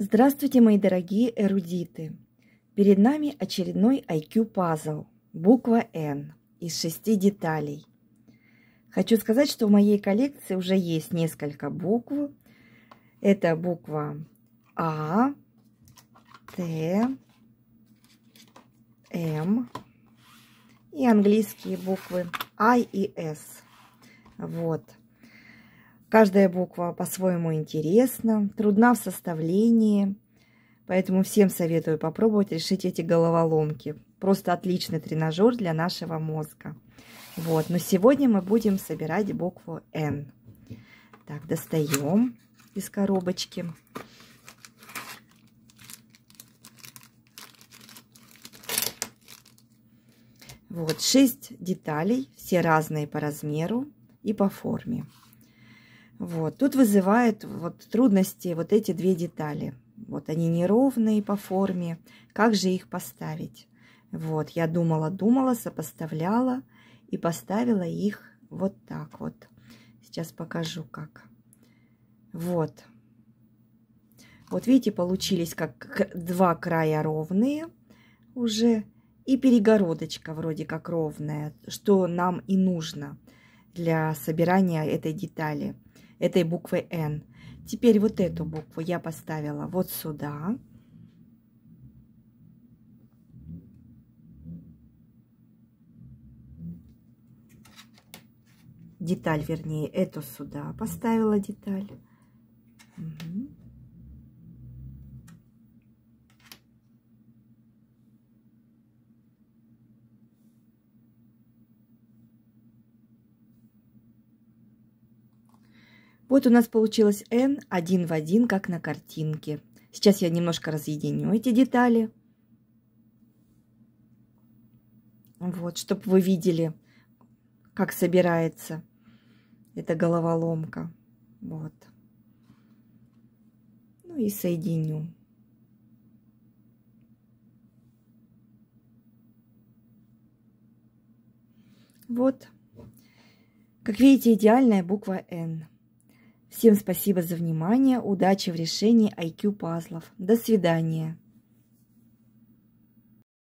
Здравствуйте, мои дорогие эрудиты! Перед нами очередной IQ-пазл, буква N, из шести деталей. Хочу сказать, что в моей коллекции уже есть несколько букв. Это буква А, Т, М и английские буквы I а и S. Вот. Каждая буква по-своему интересна, трудна в составлении, поэтому всем советую попробовать решить эти головоломки. Просто отличный тренажер для нашего мозга. Вот, но сегодня мы будем собирать букву N. Так, достаем из коробочки. Вот, 6 деталей, все разные по размеру и по форме. Вот. Тут вызывает вот трудности вот эти две детали. Вот они неровные по форме. Как же их поставить? Вот, я думала, думала, сопоставляла и поставила их вот так вот. Сейчас покажу как. Вот. Вот видите, получились как два края ровные уже. И перегородочка вроде как ровная, что нам и нужно для собирания этой детали, этой буквы N. Теперь вот эту букву я поставила вот сюда. Деталь, вернее, эту сюда поставила деталь. Угу. Вот у нас получилось n один в один, как на картинке. Сейчас я немножко разъединю эти детали. Вот, чтобы вы видели, как собирается эта головоломка. Вот. Ну и соединю. Вот. Как видите, идеальная буква N. Всем спасибо за внимание, удачи в решении IQ-пазлов. До свидания.